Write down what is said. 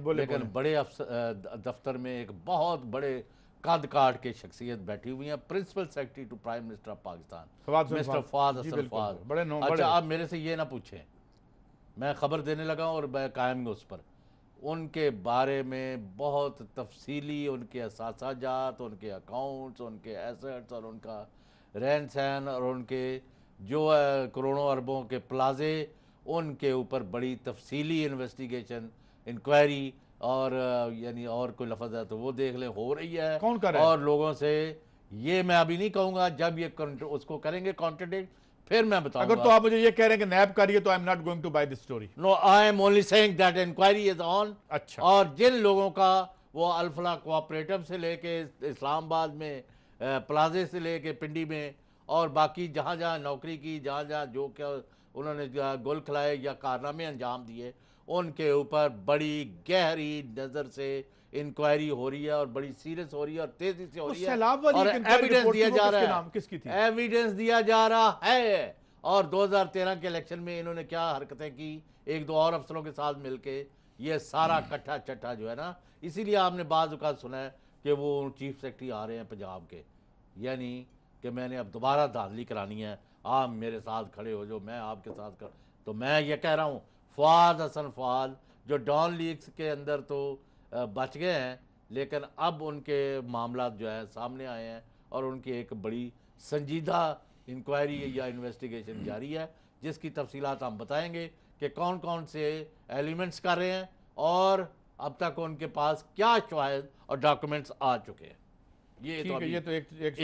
लेकिन बड़े दफ्तर में एक बहुत बड़े कद काट के शख्सियत बैठी हुई है principal secretary to prime minister of Pakistan mister बड़े अच्छा आप मेरे से ये ना पूछें मैं खबर देने लगा और मैं कायम उस पर उनके बारे में बहुत तफसीली उनके असाजात उनके अकाउंट्स उनके एसेट्स और उनका रहन सहन और उनके जो करोड़ों अरबों के प्लाजे उनके ऊपर बड़ी तफसीली इन्वेस्टिगेशन इंक्वायरी और यानी और कोई लफज है तो वो देख ले हो रही है कौन कर और लोगों से ये मैं अभी नहीं कहूंगा जब ये उसको करेंगे कॉन्ट्रेडिक फिर मैं बताऊंगा अगर तो आप मुझे ये कह रहे हैं कि नैब करिए तो I am not going to buy this story no I am only saying that inquiry is on अच्छा और जिन लोगों का वो अल्फला कोऑपरेटिव से लेके इस्लामाबाद में प्लाजे से लेके पिंडी में और बाकी जहाँ जहाँ नौकरी की जहाँ जहाँ जो क्या उन्होंने गोल खिलाए या कारनामे अंजाम दिए उनके ऊपर बड़ी गहरी नज़र से इंक्वायरी हो रही है और बड़ी सीरियस हो रही है और तेजी से हो रही है और एविडेंस दिया जा रहा है किसकी एविडेंस दिया जा रहा है और 2013 के इलेक्शन में इन्होंने क्या हरकतें की एक दो और अफसरों के साथ मिलके ये सारा हम्म। कट्ठा चट्ठा जो है ना इसीलिए आपने बाज अवत सुना है कि वो चीफ सेक्रेटरी आ रहे हैं पंजाब के यानी कि मैंने अब दोबारा धांधली करानी है आप मेरे साथ खड़े हो जो मैं आपके साथ कर तो मैं ये कह रहा हूँ फवाद हसन फवाद जो डॉन लीग्स के अंदर तो बच गए हैं लेकिन अब उनके मामला जो है सामने आए हैं और उनकी एक बड़ी संजीदा इंक्वायरी या इन्वेस्टिगेशन जारी है जिसकी तफसीत हम बताएंगे कि कौन कौन से एलिमेंट्स कर रहे हैं और अब तक उनके पास क्या शवाहद और डॉक्यूमेंट्स आ चुके हैं ये तो ये तो एक, एक